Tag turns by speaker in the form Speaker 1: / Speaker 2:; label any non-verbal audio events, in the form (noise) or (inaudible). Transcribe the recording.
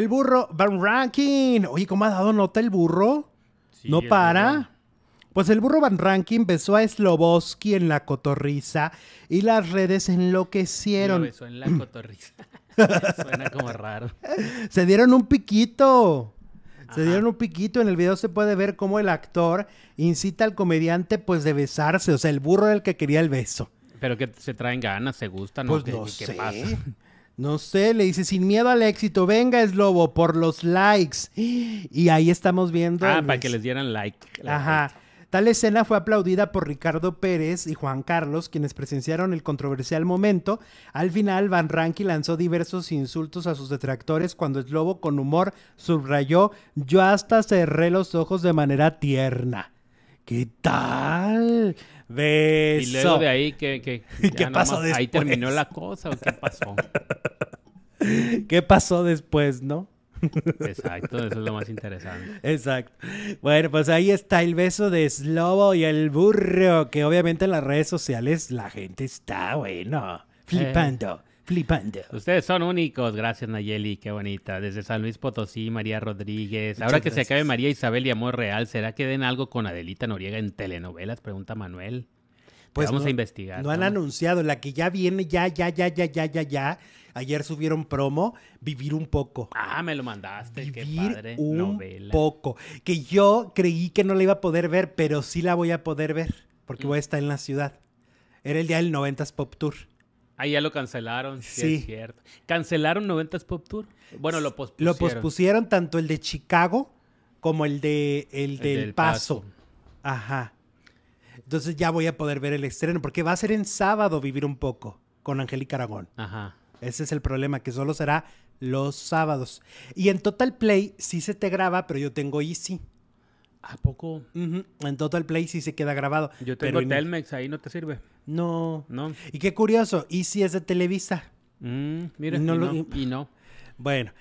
Speaker 1: El burro Van Ranking. Oye, ¿cómo ha dado nota el burro? no para. Pues el burro Van Ranking besó a Sloboski en la cotorriza y las redes enloquecieron. besó en la (laughs) Suena como raro. Se dieron un piquito. Se dieron un piquito. En el video se puede ver cómo el actor incita al comediante pues de besarse. O sea, el burro era el que quería el beso.
Speaker 2: Pero que se traen ganas, se gustan, ¿no? Pues ¿Qué, no pues qué sé. ¿qué pasa? (laughs)
Speaker 1: No sé, le dice sin miedo al éxito, venga es lobo por los likes. Y ahí estamos viendo. Ah, para
Speaker 2: que les dieran like. Ajá.
Speaker 1: Tal escena fue aplaudida por Ricardo Pérez y Juan Carlos, quienes presenciaron el controversial momento. Al final, Van Ranke lanzó diversos insultos a sus detractores cuando eslobo lobo con humor subrayó, yo hasta cerré los ojos de manera tierna. ¿Qué tal? Y luego de ahí, ¿qué,
Speaker 2: qué, (laughs) ¿Qué pasó ¿Ahí terminó la cosa o qué pasó? (laughs)
Speaker 1: (laughs) ¿Qué pasó después, no? Exacto, eso es lo más interesante. Exacto. Bueno, pues ahí está el beso de Slobo y el burro, que obviamente en las redes sociales la gente está, bueno, eh. flipando. Flipando.
Speaker 2: Ustedes son únicos. Gracias, Nayeli. Qué bonita. Desde San Luis Potosí, María Rodríguez. Ahora que se acabe María Isabel y Amor Real, ¿será que den algo con Adelita Noriega en telenovelas? Pregunta Manuel. Pues vamos a investigar. No, han
Speaker 1: anunciado, la que ya viene, ya, ya, ya, ya, ya, ya, ya. Ayer subieron promo, Vivir un poco. Ah,
Speaker 2: me lo mandaste, Vivir qué padre. Un
Speaker 1: poco. Que yo creí que no la iba a poder ver, pero sí la voy a poder ver, porque voy a mm. estar en la ciudad. Era el día del 90s Pop Tour.
Speaker 2: Ah, ya lo cancelaron, sí, es cierto. ¿Cancelaron 90s Pop Tour? Bueno, lo pospusieron. Lo pospusieron
Speaker 1: tanto el de Chicago como el de el del, Paso. Ajá. Entonces ya voy a poder ver el estreno, porque va a ser en sábado Vivir un poco con Angélica Aragón. Ajá. Ese es el problema, que solo será los sábados. Y en Total Play sí se te graba, pero yo tengo Easy. ¿A poco? En Total Play sí se queda grabado. Yo tengo
Speaker 2: Telmex, ahí no te sirve.
Speaker 1: No. No. Y qué curioso, Easy es de Televisa. Mm, mira, no lo... no,
Speaker 2: y no. Bueno,